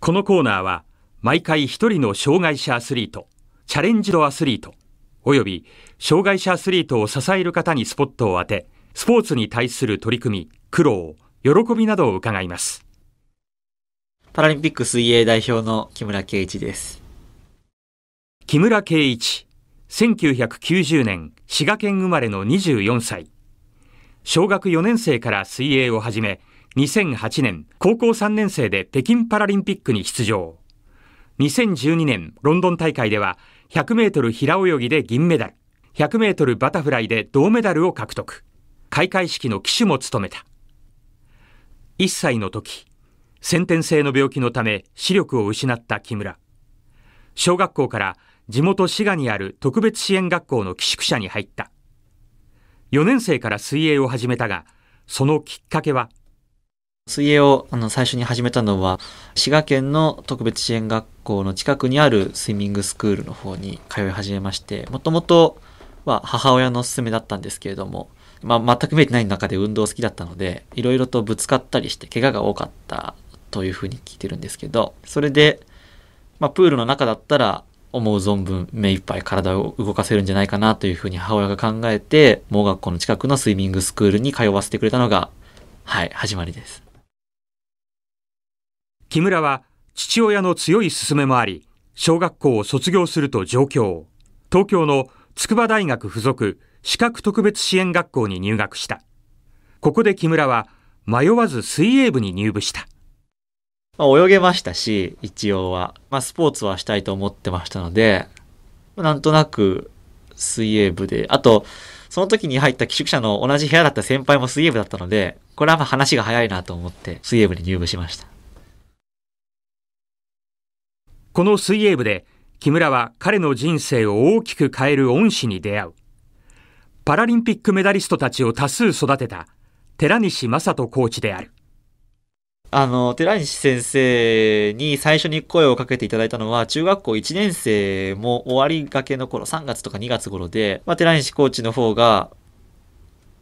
このコーナーは毎回一人の障害者アスリート、チャレンジドアスリート、および障害者アスリートを支える方にスポットを当て、スポーツに対する取り組み、苦労、喜びなどを伺います。パラリンピック水泳代表の木村圭一です。木村圭一、1990年滋賀県生まれの24歳。小学4年生から水泳を始め、2008年、高校3年生で北京パラリンピックに出場。2012年、ロンドン大会では、100メートル平泳ぎで銀メダル、100メートルバタフライで銅メダルを獲得。開会式の旗手も務めた。1歳の時、先天性の病気のため視力を失った木村。小学校から地元滋賀にある特別支援学校の寄宿舎に入った。4年生から水泳を始めたが、そのきっかけは水泳をあの最初に始めたのは滋賀県の特別支援学校の近くにあるスイミングスクールの方に通い始めましてもともとは母親のおすすめだったんですけれども、まあ、全く見えてない中で運動好きだったのでいろいろとぶつかったりして怪我が多かったというふうに聞いてるんですけどそれで、まあ、プールの中だったら思う存分目いっぱい体を動かせるんじゃないかなというふうに母親が考えて盲学校の近くのスイミングスクールに通わせてくれたのがはい始まりです。木村は父親の強い勧めもあり、小学校を卒業すると上京。東京の筑波大学附属資格特別支援学校に入学した。ここで木村は迷わず水泳部に入部した。まあ、泳げましたし、一応は。まあ、スポーツはしたいと思ってましたので、なんとなく水泳部で、あと、その時に入った寄宿舎の同じ部屋だった先輩も水泳部だったので、これはまあ話が早いなと思って水泳部に入部しました。この水泳部で木村は彼の人生を大きく変える恩師に出会う。パラリンピックメダリストたちを多数育てた寺西正人コーチである。あの、寺西先生に最初に声をかけていただいたのは、中学校1年生も終わりがけの頃、3月とか2月頃で、まあ、寺西コーチの方が、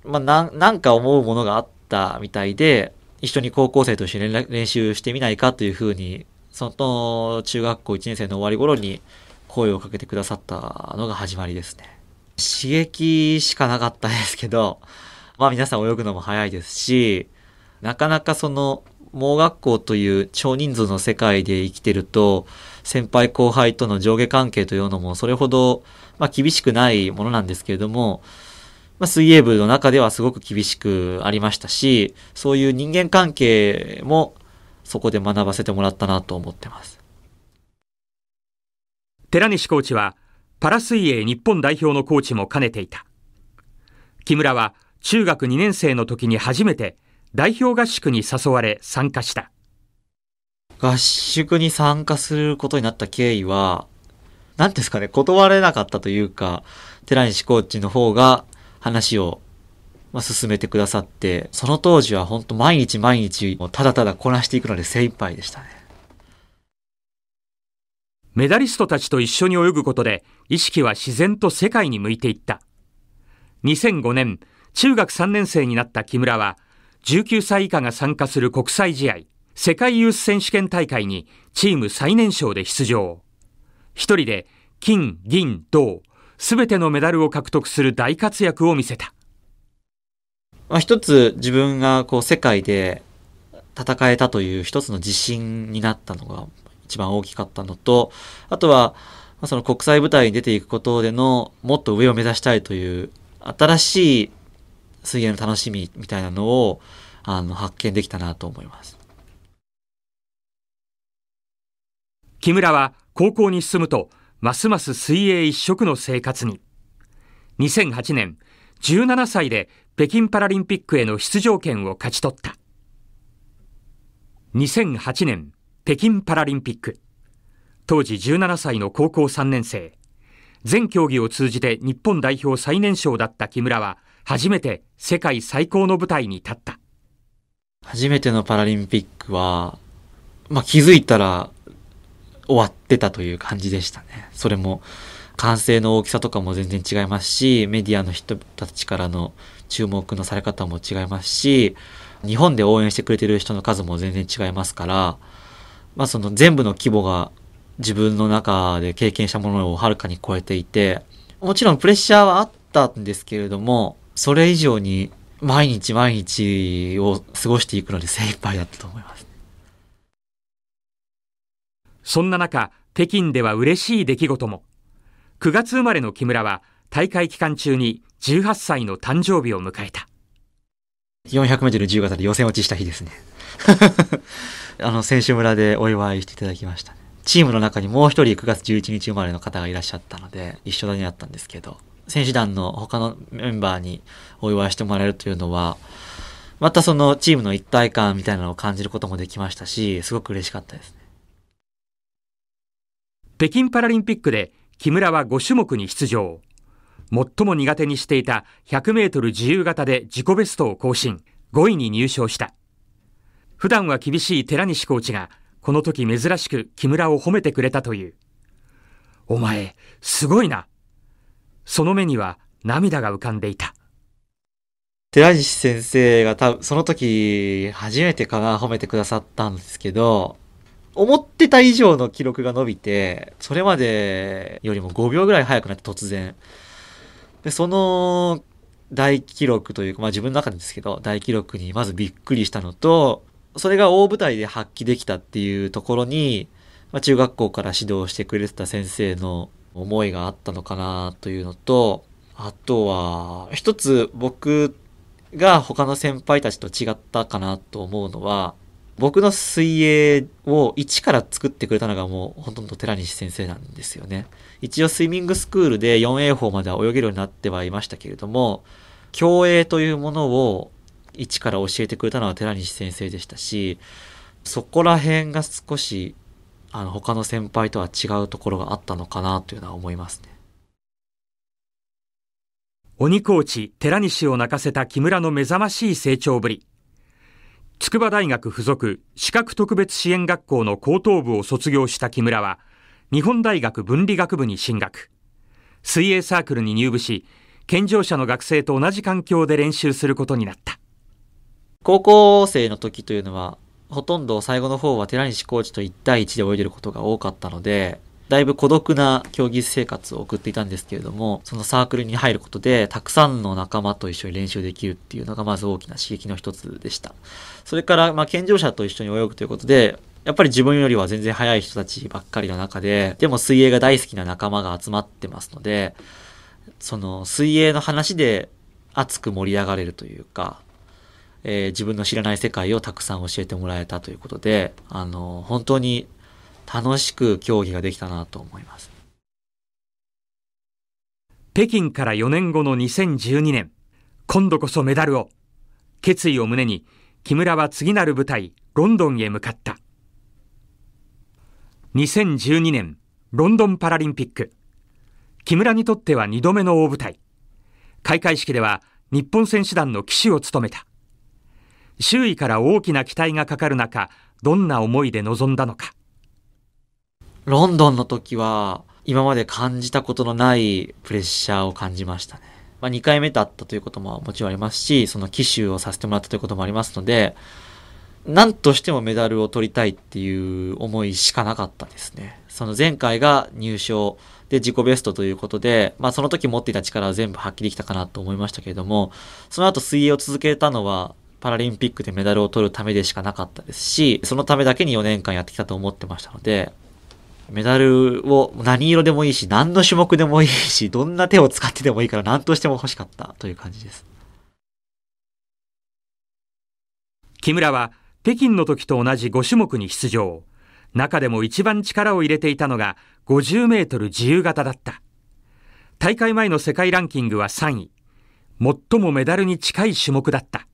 まあ、ななんか思うものがあったみたいで、一緒に高校生と一緒に練習してみないかというふうにその中学校1年生の終わり頃に声をかけてくださったのが始まりですね。刺激しかなかったですけど、まあ皆さん泳ぐのも早いですし、なかなかその盲学校という少人数の世界で生きてると、先輩後輩との上下関係というのもそれほど、まあ、厳しくないものなんですけれども、まあ、水泳部の中ではすごく厳しくありましたし、そういう人間関係もそこで学ばせてもらったなと思ってます。寺西コーチは、パラ水泳日本代表のコーチも兼ねていた。木村は中学2年生の時に初めて代表合宿に誘われ参加した。合宿に参加することになった経緯は、何ですかね、断れなかったというか、寺西コーチの方が話をまあ、進めてくださってその当時は本当毎日毎日ただただこなしていくので精一杯でしたねメダリストたちと一緒に泳ぐことで意識は自然と世界に向いていった2005年中学3年生になった木村は19歳以下が参加する国際試合世界ユース選手権大会にチーム最年少で出場一人で金銀銅すべてのメダルを獲得する大活躍を見せたまあ、一つ自分がこう世界で戦えたという一つの自信になったのが一番大きかったのと、あとは、その国際舞台に出ていくことでのもっと上を目指したいという新しい水泳の楽しみみたいなのをあの発見できたなと思います。木村は高校に進むと、ますます水泳一色の生活に。2008年、17歳で北京パラリンピックへの出場権を勝ち取った。2008年北京パラリンピック。当時17歳の高校3年生。全競技を通じて日本代表最年少だった木村は、初めて世界最高の舞台に立った。初めてのパラリンピックは、まあ、気づいたら終わってたという感じでしたね。それも、歓声の大きさとかも全然違いますし、メディアの人たちからの注目のされ方も違いますし、日本で応援してくれてる人の数も全然違いますから、まあその全部の規模が自分の中で経験したものをはるかに超えていて、もちろんプレッシャーはあったんですけれども、それ以上に毎日毎日を過ごしていくので精一杯だったと思います。そんな中、北京では嬉しい出来事も。9月生まれの木村は、大会期間中に18歳の誕生日を迎えた。400メートル自由形で予選落ちした日ですね。あの、選手村でお祝いしていただきました、チームの中にもう一人9月11日生まれの方がいらっしゃったので、一緒だにあったんですけど、選手団の他のメンバーにお祝いしてもらえるというのは、またそのチームの一体感みたいなのを感じることもできましたし、すごく嬉しかったですね。北京パラリンピックで木村は5種目に出場。最も苦手にしていた100メートル自由形で自己ベストを更新、5位に入賞した。普段は厳しい寺西コーチが、この時珍しく木村を褒めてくれたという。お前、すごいな。その目には涙が浮かんでいた。寺西先生が多分その時初めてかな褒めてくださったんですけど、思ってた以上の記録が伸びて、それまでよりも5秒ぐらい早くなって突然。で、その大記録というか、まあ自分の中ですけど、大記録にまずびっくりしたのと、それが大舞台で発揮できたっていうところに、まあ、中学校から指導してくれてた先生の思いがあったのかなというのと、あとは、一つ僕が他の先輩たちと違ったかなと思うのは、僕の水泳を一から作ってくれたのがもうほとんど寺西先生なんですよね。一応スイミングスクールで 4A 法までは泳げるようになってはいましたけれども、競泳というものを一から教えてくれたのは寺西先生でしたし、そこら辺が少しあの他の先輩とは違うところがあったのかなというのは思いますね。鬼コーチ寺西を泣かせた木村の目覚ましい成長ぶり。筑波大学附属資格特別支援学校の高等部を卒業した木村は、日本大学文理学部に進学。水泳サークルに入部し、健常者の学生と同じ環境で練習することになった。高校生の時というのは、ほとんど最後の方は寺西コーチと1対1で泳いでることが多かったので、だいぶ孤独な競技生活を送っていたんですけれども、そのサークルに入ることで、たくさんの仲間と一緒に練習できるっていうのがまず大きな刺激の一つでした。それから、まあ、健常者と一緒に泳ぐということで、やっぱり自分よりは全然早い人たちばっかりの中で、でも水泳が大好きな仲間が集まってますので、その水泳の話で熱く盛り上がれるというか、えー、自分の知らない世界をたくさん教えてもらえたということで、あの、本当に楽しく競技ができたなと思います。北京から4年後の2012年、今度こそメダルを。決意を胸に、木村は次なる舞台、ロンドンへ向かった。2012年、ロンドンパラリンピック。木村にとっては2度目の大舞台。開会式では日本選手団の旗手を務めた。周囲から大きな期待がかかる中、どんな思いで臨んだのか。ロンドンの時は、今まで感じたことのないプレッシャーを感じましたね。まあ、2回目だったということももちろんありますし、その機種をさせてもらったということもありますので、何としてもメダルを取りたいっていう思いしかなかったですね。その前回が入賞で自己ベストということで、まあその時持っていた力は全部発揮できたかなと思いましたけれども、その後水泳を続けたのはパラリンピックでメダルを取るためでしかなかったですし、そのためだけに4年間やってきたと思ってましたので、メダルを何色でもいいし、何の種目でもいいし、どんな手を使ってでもいいから何としても欲しかったという感じです。木村は北京の時と同じ5種目に出場。中でも一番力を入れていたのが50メートル自由形だった。大会前の世界ランキングは3位。最もメダルに近い種目だった。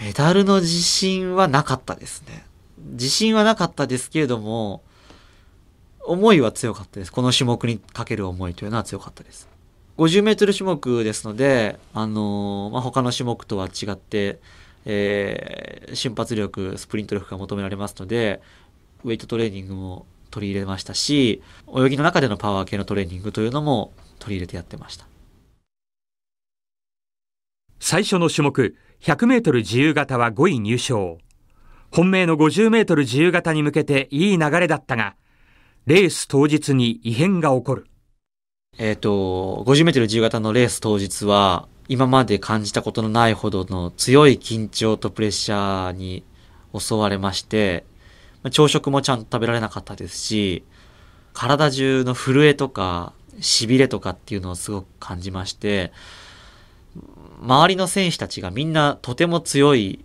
メダルの自信はなかったですね。自信はなかったですけれども、思いは強かったです。この種目にかける思いというのは強かったです。50メートル種目ですので、あのー、まあ、他の種目とは違って、えー、瞬発力、スプリント力が求められますので、ウェイトトレーニングも取り入れましたし、泳ぎの中でのパワー系のトレーニングというのも取り入れてやってました。最初の種目、100メートル自由形は5位入賞。本命の50メートル自由形に向けていい流れだったが、レース当日に異変が起こる。えっ、ー、と、50メートル自由形のレース当日は、今まで感じたことのないほどの強い緊張とプレッシャーに襲われまして、朝食もちゃんと食べられなかったですし、体中の震えとか、痺れとかっていうのをすごく感じまして、周りの選手たちがみんなとても強い、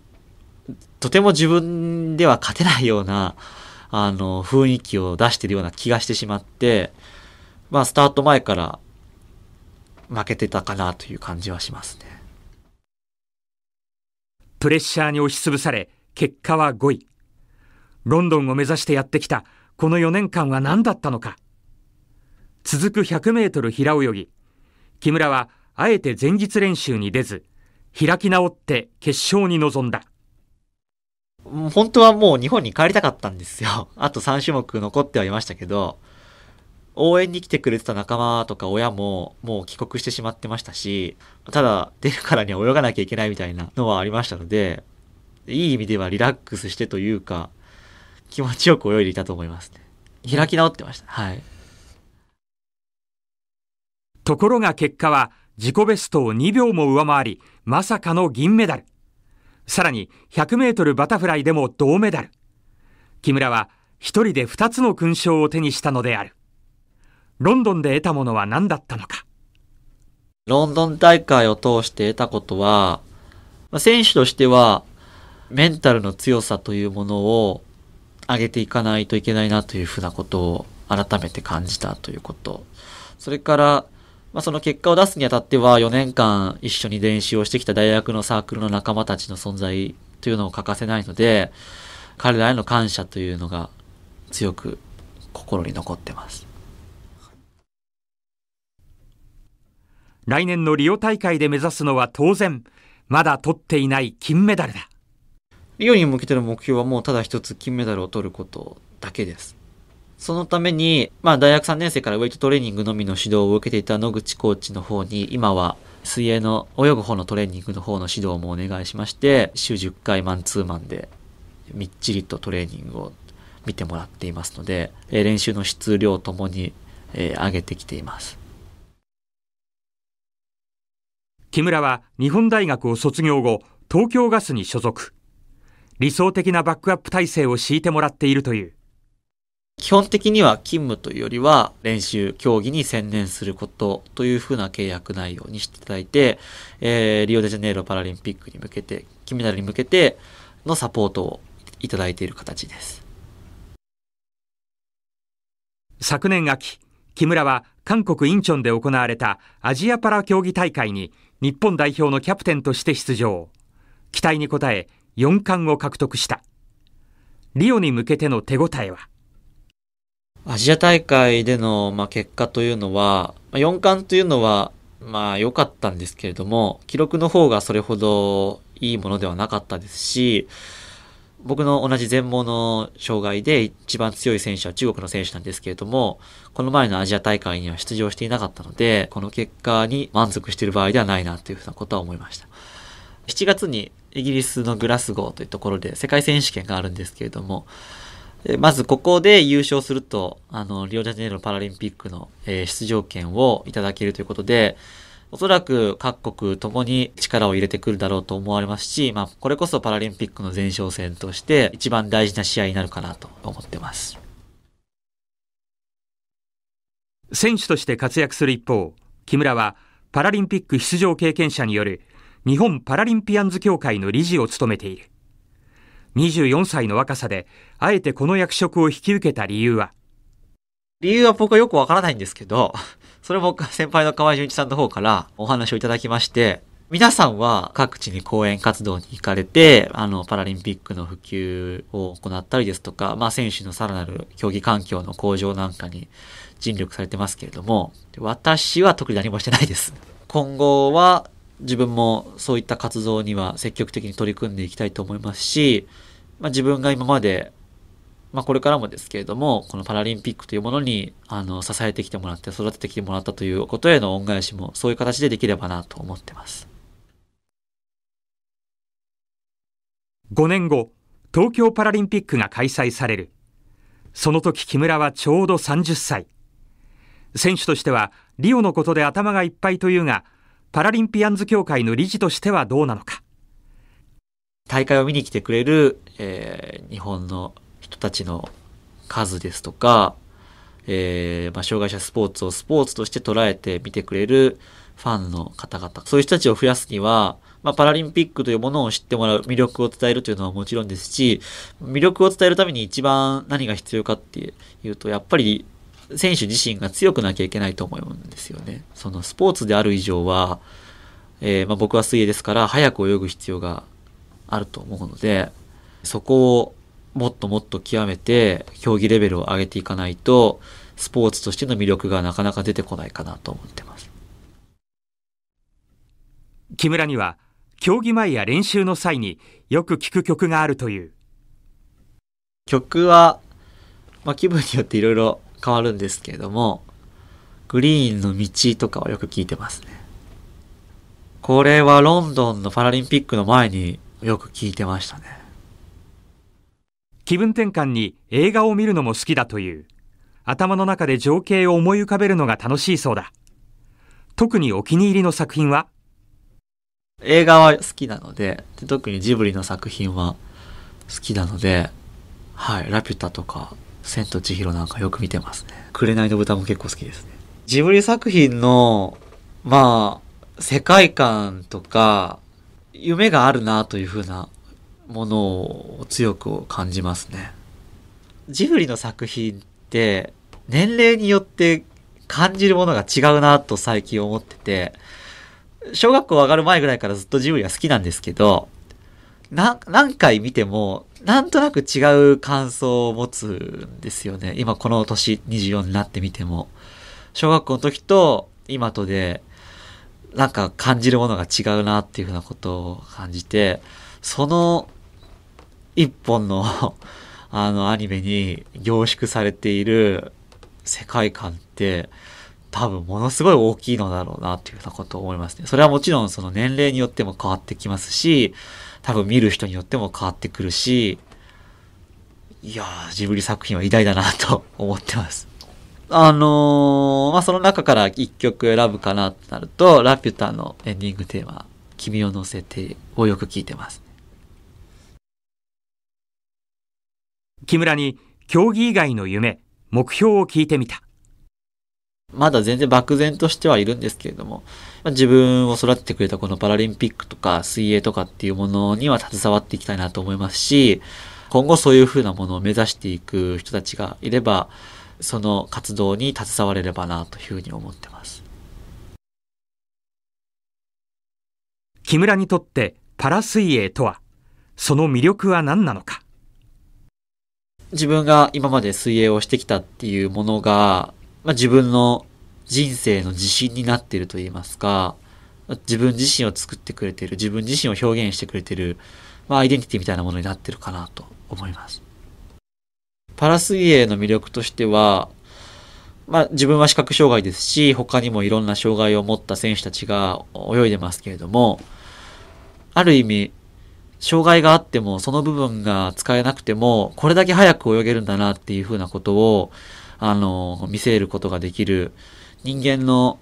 とても自分では勝てないようなあの、雰囲気を出してるような気がしてしまって、まあ、スタート前から負けてたかなという感じはしますね。プレッシャーに押しつぶされ、結果は5位。ロンドンを目指してやってきた、この4年間は何だったのか。続く100メートル平泳ぎ。木村は、あえて前日練習に出ず、開き直って決勝に臨んだ。本当はもう日本に帰りたかったんですよ。あと3種目残ってはいましたけど、応援に来てくれてた仲間とか親ももう帰国してしまってましたし、ただ出るからには泳がなきゃいけないみたいなのはありましたので、いい意味ではリラックスしてというか、気持ちよく泳いでいたと思いますね。開き直ってました。はい。ところが結果は自己ベストを2秒も上回り、まさかの銀メダル。さらに100メートルバタフライでも銅メダル。木村は一人で二つの勲章を手にしたのである。ロンドンで得たものは何だったのか。ロンドン大会を通して得たことは、選手としてはメンタルの強さというものを上げていかないといけないなというふうなことを改めて感じたということ。それからまあ、その結果を出すにあたっては4年間一緒に練習をしてきた大学のサークルの仲間たちの存在というのを欠かせないので彼らへの感謝というのが強く心に残ってます来年のリオ大会で目指すのは当然まだ取っていない金メダルだリオに向けての目標はもうただ一つ金メダルを取ることだけですそのために、まあ、大学3年生からウェイトトレーニングのみの指導を受けていた野口コーチの方に、今は水泳の泳ぐ方のトレーニングの方の指導もお願いしまして、週10回マンツーマンで、みっちりとトレーニングを見てもらっていますので、え練習の質量ともに、え上げてきています。木村は日本大学を卒業後、東京ガスに所属。理想的なバックアップ体制を敷いてもらっているという。基本的には勤務というよりは練習、競技に専念することというふうな契約内容にしていただいて、えー、リオデジャネイロパラリンピックに向けて、金メダルに向けてのサポートをいただいている形です。昨年秋、木村は韓国インチョンで行われたアジアパラ競技大会に日本代表のキャプテンとして出場。期待に応え4冠を獲得した。リオに向けての手応えはアジア大会での、まあ、結果というのは、まあ、4冠というのは、まあ良かったんですけれども、記録の方がそれほどいいものではなかったですし、僕の同じ全盲の障害で一番強い選手は中国の選手なんですけれども、この前のアジア大会には出場していなかったので、この結果に満足している場合ではないなというふうなことは思いました。7月にイギリスのグラスゴーというところで世界選手権があるんですけれども、まずここで優勝すると、あの、リオデジャネイロパラリンピックの、え出場権をいただけるということで、おそらく各国ともに力を入れてくるだろうと思われますし、まあ、これこそパラリンピックの前哨戦として一番大事な試合になるかなと思ってます。選手として活躍する一方、木村はパラリンピック出場経験者による日本パラリンピアンズ協会の理事を務めている。24歳の若さで、あえてこの役職を引き受けた理由は理由は僕はよくわからないんですけど、それ僕は先輩の河合純一さんの方からお話をいただきまして、皆さんは各地に講演活動に行かれて、あの、パラリンピックの普及を行ったりですとか、まあ、選手のさらなる競技環境の向上なんかに尽力されてますけれども、私は特に何もしてないです。今後は自分もそういった活動には積極的に取り組んでいきたいと思いますし、まあ、自分が今まで、まあ、これからもですけれどもこのパラリンピックというものにあの支えてきてもらって育ててきてもらったということへの恩返しもそういう形でできればなと思ってます5年後東京パラリンピックが開催されるその時木村はちょうど30歳選手としてはリオのことで頭がいっぱいというがパラリンピアンズ協会の理事としてはどうなのか大会を見に来てくれる、えー、日本の人たちの数ですとか、えー、まあ、障害者スポーツをスポーツとして捉えて見てくれるファンの方々、そういう人たちを増やすには、まあ、パラリンピックというものを知ってもらう、魅力を伝えるというのはもちろんですし、魅力を伝えるために一番何が必要かっていうと、やっぱり選手自身が強くなきゃいけないと思うんですよね。そのスポーツである以上は、えー、まあ、僕は水泳ですから早く泳ぐ必要があると思うのでそこをもっともっと極めて競技レベルを上げていかないとスポーツとしての魅力がなかなか出てこないかなと思ってます木村には競技前や練習の際によく聴く曲があるという曲は、まあ、気分によっていろいろ変わるんですけれども、グリーンの道とかはよく聞いてますね。これはロンドンのパラリンピックの前によく聞いてましたね。気分転換に映画を見るのも好きだという。頭の中で情景を思い浮かべるのが楽しいそうだ。特にお気に入りの作品は映画は好きなので、特にジブリの作品は好きなので、はい、ラピュタとか千と千尋なんかよく見てますね。紅の豚も結構好きですね。ジブリ作品の、まあ、世界観とか、夢があるなというふうなものを強く感じますね。ジブリの作品って、年齢によって感じるものが違うなと最近思ってて、小学校上がる前ぐらいからずっとジブリは好きなんですけど、何回見てもなんとなく違う感想を持つんですよね。今この年24になってみても。小学校の時と今とで、なんか感じるものが違うなっていうふうなことを感じて、その一本の あのアニメに凝縮されている世界観って多分ものすごい大きいのだろうなっていうふうなことを思いますね。それはもちろんその年齢によっても変わってきますし、多分見る人によっても変わってくるし、いやー、ジブリ作品は偉大だなと 思ってます。あのー、まあ、その中から一曲選ぶかなってなると、ラピュタのエンディングテーマ、君を乗せてをよく聞いてます。木村に競技以外の夢、目標を聞いてみた。まだ全然漠然としてはいるんですけれども、まあ、自分を育ててくれたこのパラリンピックとか水泳とかっていうものには携わっていきたいなと思いますし、今後そういうふうなものを目指していく人たちがいれば、その活動に携われればなというふうに思ってます。木村にとってパラ水泳とは、その魅力は何なのか。自分が今まで水泳をしてきたっていうものが、まあ、自分の人生の自信になっていると言いますか、自分自身を作ってくれている、自分自身を表現してくれている、まあ、アイデンティティみたいなものになってるかなと思います。パラ水泳の魅力としては、まあ、自分は視覚障害ですし、他にもいろんな障害を持った選手たちが泳いでますけれども、ある意味、障害があっても、その部分が使えなくても、これだけ早く泳げるんだなっていうふうなことを、あの、見せることができる、人間の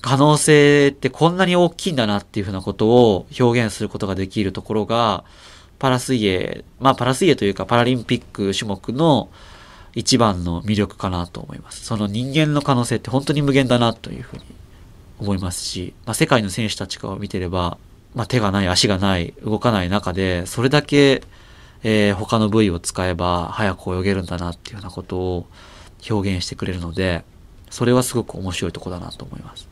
可能性ってこんなに大きいんだなっていうふうなことを表現することができるところが、パラ水泳、まあパラ水泳というかパラリンピック種目の一番の魅力かなと思います。その人間の可能性って本当に無限だなというふうに思いますし、まあ世界の選手たちから見てれば、まあ手がない、足がない、動かない中で、それだけ、えー、他の部位を使えば早く泳げるんだなっていうようなことを表現してくれるので、それはすごく面白いとこだなと思います。